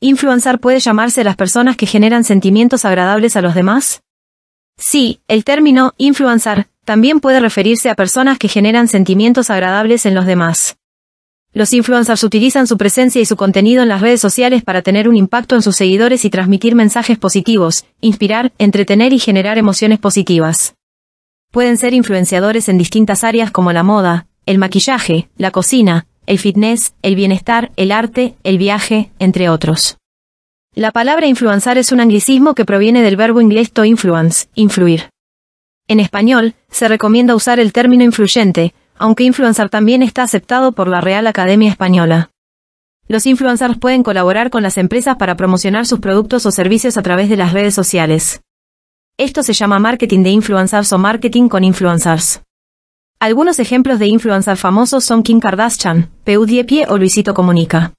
¿Influencer puede llamarse las personas que generan sentimientos agradables a los demás? Sí, el término influencer también puede referirse a personas que generan sentimientos agradables en los demás. Los influencers utilizan su presencia y su contenido en las redes sociales para tener un impacto en sus seguidores y transmitir mensajes positivos, inspirar, entretener y generar emociones positivas. Pueden ser influenciadores en distintas áreas como la moda, el maquillaje, la cocina, el fitness, el bienestar, el arte, el viaje, entre otros. La palabra influencer es un anglicismo que proviene del verbo inglés to influence, influir. En español, se recomienda usar el término influyente, aunque influencer también está aceptado por la Real Academia Española. Los influencers pueden colaborar con las empresas para promocionar sus productos o servicios a través de las redes sociales. Esto se llama marketing de influencers o marketing con influencers. Algunos ejemplos de influencers famosos son Kim Kardashian, PewDiePie o Luisito Comunica.